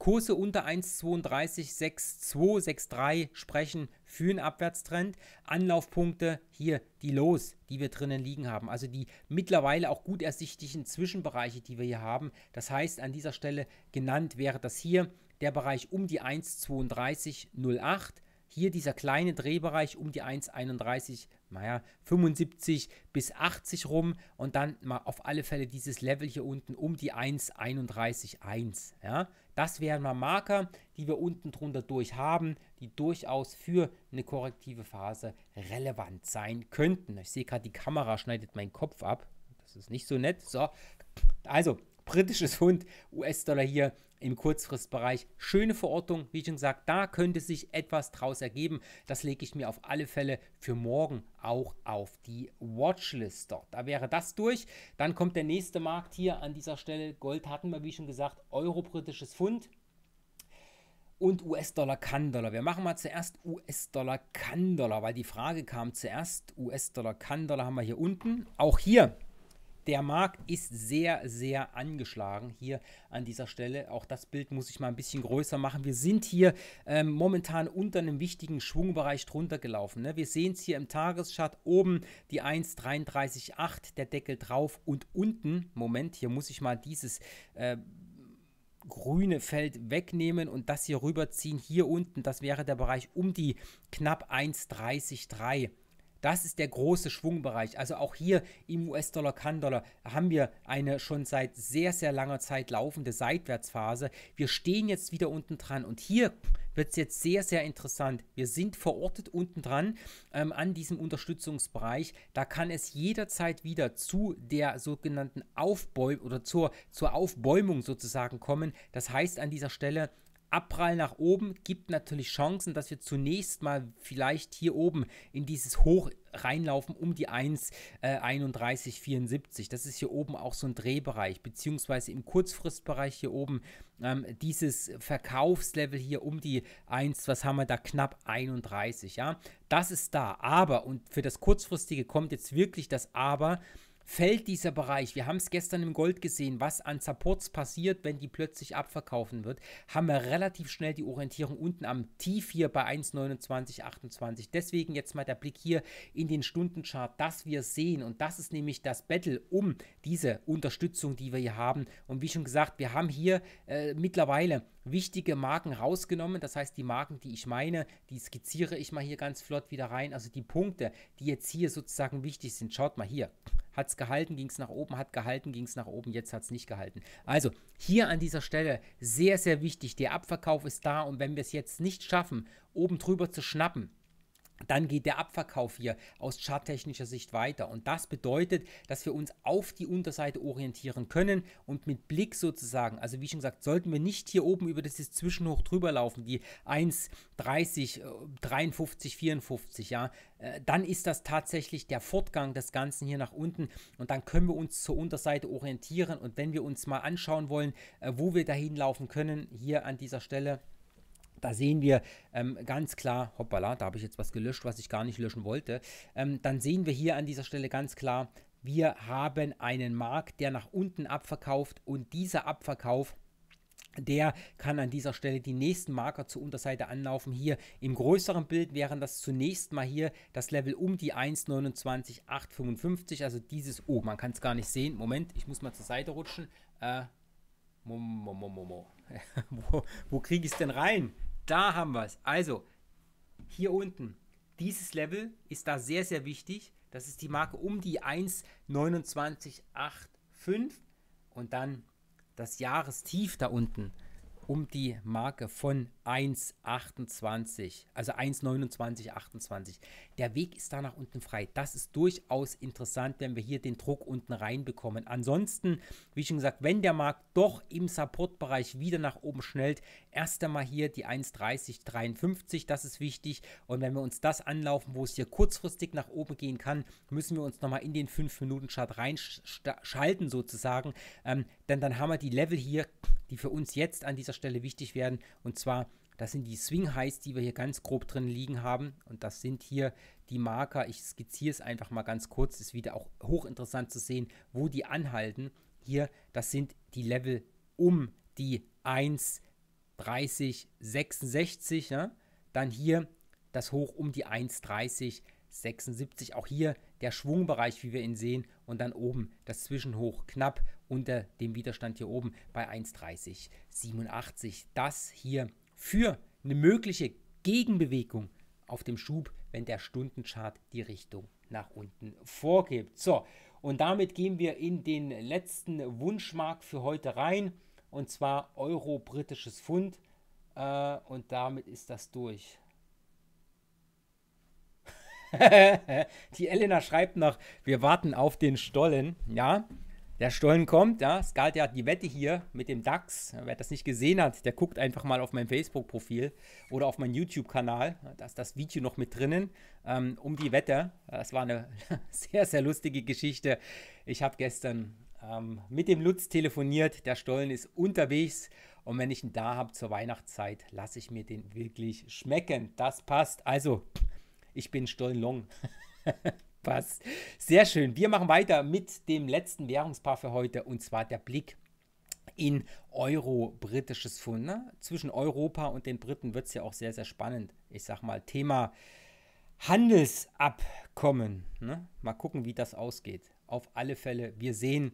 Kurse unter 1,326263 sprechen für einen Abwärtstrend. Anlaufpunkte hier die Lows, die wir drinnen liegen haben. Also die mittlerweile auch gut ersichtlichen Zwischenbereiche, die wir hier haben. Das heißt, an dieser Stelle genannt wäre das hier der Bereich um die 1,3208 hier dieser kleine Drehbereich um die 1,31, naja, 75 bis 80 rum und dann mal auf alle Fälle dieses Level hier unten um die 1,31,1. Ja? Das wären mal Marker, die wir unten drunter durch haben, die durchaus für eine korrektive Phase relevant sein könnten. Ich sehe gerade, die Kamera schneidet meinen Kopf ab. Das ist nicht so nett. So, also britisches Hund, US-Dollar hier im Kurzfristbereich. Schöne Verortung, wie schon gesagt, da könnte sich etwas draus ergeben. Das lege ich mir auf alle Fälle für morgen auch auf die Watchlist dort. Da wäre das durch. Dann kommt der nächste Markt hier an dieser Stelle. Gold hatten wir, wie schon gesagt, Euro, britisches Pfund und US-Dollar, Kann-Dollar. Wir machen mal zuerst US-Dollar, Kann-Dollar, weil die Frage kam zuerst. US-Dollar, Kann-Dollar haben wir hier unten. Auch hier der Markt ist sehr, sehr angeschlagen hier an dieser Stelle. Auch das Bild muss ich mal ein bisschen größer machen. Wir sind hier ähm, momentan unter einem wichtigen Schwungbereich drunter gelaufen. Ne? Wir sehen es hier im Tageschart oben die 1,338, der Deckel drauf und unten, Moment, hier muss ich mal dieses... Äh, grüne Feld wegnehmen und das hier rüberziehen. Hier unten, das wäre der Bereich um die knapp 1,303. Das ist der große Schwungbereich. Also auch hier im US-Dollar, Kann-Dollar haben wir eine schon seit sehr, sehr langer Zeit laufende Seitwärtsphase. Wir stehen jetzt wieder unten dran und hier wird es jetzt sehr, sehr interessant. Wir sind verortet unten dran ähm, an diesem Unterstützungsbereich. Da kann es jederzeit wieder zu der sogenannten Aufbäumung oder zur, zur Aufbäumung sozusagen kommen. Das heißt, an dieser Stelle Abprall nach oben gibt natürlich Chancen, dass wir zunächst mal vielleicht hier oben in dieses Hoch reinlaufen um die 1, äh, 31, 74. Das ist hier oben auch so ein Drehbereich, beziehungsweise im Kurzfristbereich hier oben ähm, dieses Verkaufslevel hier um die 1, was haben wir da, knapp 31, ja. Das ist da, aber, und für das Kurzfristige kommt jetzt wirklich das Aber, fällt dieser Bereich. Wir haben es gestern im Gold gesehen, was an Supports passiert, wenn die plötzlich abverkaufen wird. Haben wir relativ schnell die Orientierung unten am Tief hier bei 1,2928. Deswegen jetzt mal der Blick hier in den Stundenchart, dass wir sehen und das ist nämlich das Battle um diese Unterstützung, die wir hier haben. Und wie schon gesagt, wir haben hier äh, mittlerweile wichtige Marken rausgenommen. Das heißt, die Marken, die ich meine, die skizziere ich mal hier ganz flott wieder rein. Also die Punkte, die jetzt hier sozusagen wichtig sind. Schaut mal hier. Hat es gehalten, ging es nach oben, hat gehalten, ging es nach oben, jetzt hat es nicht gehalten. Also hier an dieser Stelle sehr, sehr wichtig. Der Abverkauf ist da und wenn wir es jetzt nicht schaffen, oben drüber zu schnappen, dann geht der Abverkauf hier aus charttechnischer Sicht weiter. Und das bedeutet, dass wir uns auf die Unterseite orientieren können und mit Blick sozusagen, also wie schon gesagt, sollten wir nicht hier oben über dieses Zwischenhoch drüber laufen, die 1, 30, 53, 54, ja, äh, dann ist das tatsächlich der Fortgang des Ganzen hier nach unten und dann können wir uns zur Unterseite orientieren. Und wenn wir uns mal anschauen wollen, äh, wo wir dahin laufen können, hier an dieser Stelle, da sehen wir ähm, ganz klar, hoppala, da habe ich jetzt was gelöscht, was ich gar nicht löschen wollte. Ähm, dann sehen wir hier an dieser Stelle ganz klar, wir haben einen Markt, der nach unten abverkauft und dieser Abverkauf der kann an dieser Stelle die nächsten Marker zur Unterseite anlaufen. Hier im größeren Bild wären das zunächst mal hier das Level um die 1,29855, also dieses, oh, man kann es gar nicht sehen. Moment, ich muss mal zur Seite rutschen. Äh, mo, mo, mo, mo. wo, wo kriege ich es denn rein? Da haben wir es. Also, hier unten, dieses Level ist da sehr, sehr wichtig. Das ist die Marke um die 1,2985 und dann das Jahrestief da unten um die Marke von 1,28, also 1,29,28. Der Weg ist da nach unten frei. Das ist durchaus interessant, wenn wir hier den Druck unten reinbekommen. Ansonsten, wie schon gesagt, wenn der Markt doch im Supportbereich wieder nach oben schnellt, erst einmal hier die 1,30,53, das ist wichtig. Und wenn wir uns das anlaufen, wo es hier kurzfristig nach oben gehen kann, müssen wir uns nochmal in den 5-Minuten-Chart reinschalten sozusagen. Ähm, denn dann haben wir die Level hier, die für uns jetzt an dieser Stelle Stelle wichtig werden. Und zwar, das sind die Swing Highs, die wir hier ganz grob drin liegen haben. Und das sind hier die Marker. Ich skizziere es einfach mal ganz kurz. Ist wieder auch hochinteressant zu sehen, wo die anhalten. Hier, das sind die Level um die 1, 30, 66. Ne? Dann hier das Hoch um die 1, 30, 76. Auch hier der Schwungbereich, wie wir ihn sehen. Und dann oben das Zwischenhoch knapp unter dem Widerstand hier oben bei 1,3087. Das hier für eine mögliche Gegenbewegung auf dem Schub, wenn der Stundenchart die Richtung nach unten vorgibt. So, und damit gehen wir in den letzten Wunschmarkt für heute rein, und zwar Euro britisches Pfund. Äh, und damit ist das durch. die Elena schreibt noch, wir warten auf den Stollen. Ja, der Stollen kommt, ja. Skat, der hat die Wette hier mit dem DAX. Wer das nicht gesehen hat, der guckt einfach mal auf mein Facebook-Profil oder auf meinen YouTube-Kanal. Da ist das Video noch mit drinnen ähm, um die Wette. Das war eine sehr, sehr lustige Geschichte. Ich habe gestern ähm, mit dem Lutz telefoniert. Der Stollen ist unterwegs. Und wenn ich ihn da habe zur Weihnachtszeit, lasse ich mir den wirklich schmecken. Das passt. Also, ich bin Stollen Long. Passt. Sehr schön. Wir machen weiter mit dem letzten Währungspaar für heute und zwar der Blick in Euro britisches Pfund. Ne? Zwischen Europa und den Briten wird es ja auch sehr, sehr spannend. Ich sag mal, Thema Handelsabkommen. Ne? Mal gucken, wie das ausgeht. Auf alle Fälle, wir sehen,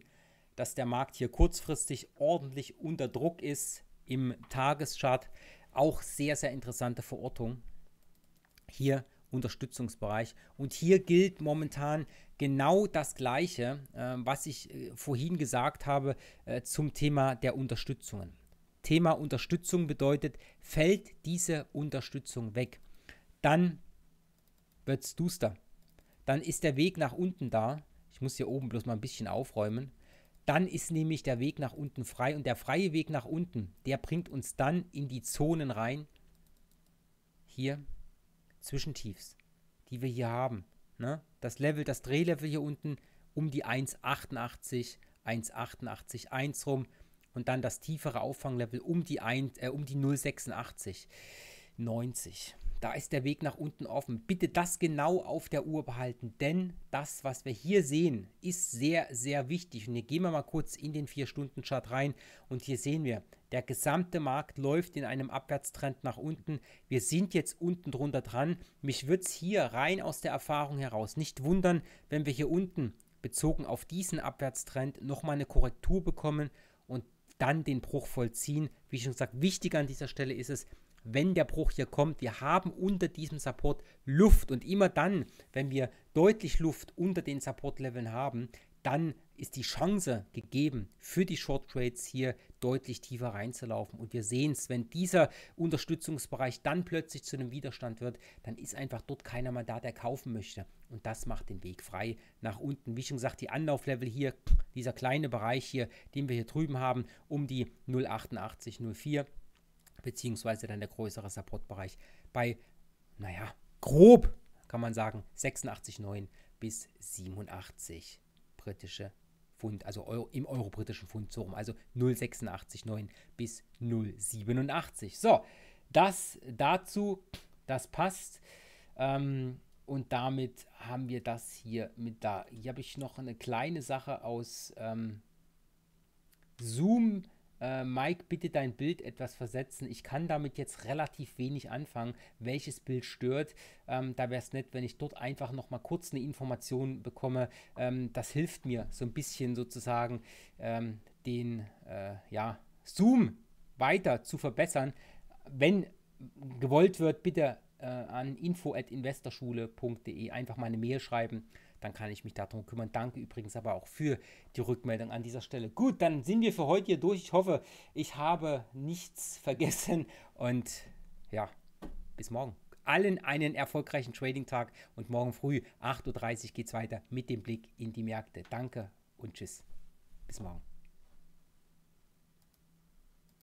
dass der Markt hier kurzfristig ordentlich unter Druck ist im Tageschart. Auch sehr, sehr interessante Verortung. Hier Unterstützungsbereich. Und hier gilt momentan genau das Gleiche, äh, was ich äh, vorhin gesagt habe äh, zum Thema der Unterstützungen. Thema Unterstützung bedeutet, fällt diese Unterstützung weg, dann wird es duster. Dann ist der Weg nach unten da. Ich muss hier oben bloß mal ein bisschen aufräumen. Dann ist nämlich der Weg nach unten frei und der freie Weg nach unten, der bringt uns dann in die Zonen rein. Hier Zwischentiefs, die wir hier haben. Ne? Das Level, das Drehlevel hier unten um die 1,88, 1,88, 1 rum und dann das tiefere Auffanglevel um die, 1, äh, um die 0,86, 90 da ist der Weg nach unten offen. Bitte das genau auf der Uhr behalten, denn das, was wir hier sehen, ist sehr, sehr wichtig. Und hier gehen wir mal kurz in den 4-Stunden-Chart rein und hier sehen wir, der gesamte Markt läuft in einem Abwärtstrend nach unten. Wir sind jetzt unten drunter dran. Mich würde es hier rein aus der Erfahrung heraus nicht wundern, wenn wir hier unten bezogen auf diesen Abwärtstrend nochmal eine Korrektur bekommen und dann den Bruch vollziehen. Wie schon gesagt, wichtig an dieser Stelle ist es, wenn der Bruch hier kommt. Wir haben unter diesem Support Luft und immer dann, wenn wir deutlich Luft unter den Support-Leveln haben, dann ist die Chance gegeben, für die Short Trades hier deutlich tiefer reinzulaufen. Und wir sehen es, wenn dieser Unterstützungsbereich dann plötzlich zu einem Widerstand wird, dann ist einfach dort keiner mal da, der kaufen möchte. Und das macht den Weg frei nach unten. Wie schon gesagt, die Anlauflevel hier, dieser kleine Bereich hier, den wir hier drüben haben, um die 0,88, 0,4 beziehungsweise dann der größere Supportbereich bei, naja, grob kann man sagen, 86,9 bis 87 britische Pfund, also Euro, im euro-britischen Pfund so rum, also 0,86,9 bis 0,87. So, das dazu, das passt. Ähm, und damit haben wir das hier mit da. Hier habe ich noch eine kleine Sache aus ähm, Zoom äh, Mike, bitte dein Bild etwas versetzen. Ich kann damit jetzt relativ wenig anfangen, welches Bild stört. Ähm, da wäre es nett, wenn ich dort einfach noch mal kurz eine Information bekomme. Ähm, das hilft mir so ein bisschen sozusagen ähm, den äh, ja, Zoom weiter zu verbessern. Wenn gewollt wird, bitte äh, an info.investorschule.de einfach mal eine Mail schreiben dann kann ich mich darum kümmern. Danke übrigens aber auch für die Rückmeldung an dieser Stelle. Gut, dann sind wir für heute hier durch. Ich hoffe, ich habe nichts vergessen und ja, bis morgen. Allen einen erfolgreichen Trading-Tag und morgen früh 8.30 Uhr geht es weiter mit dem Blick in die Märkte. Danke und tschüss. Bis morgen.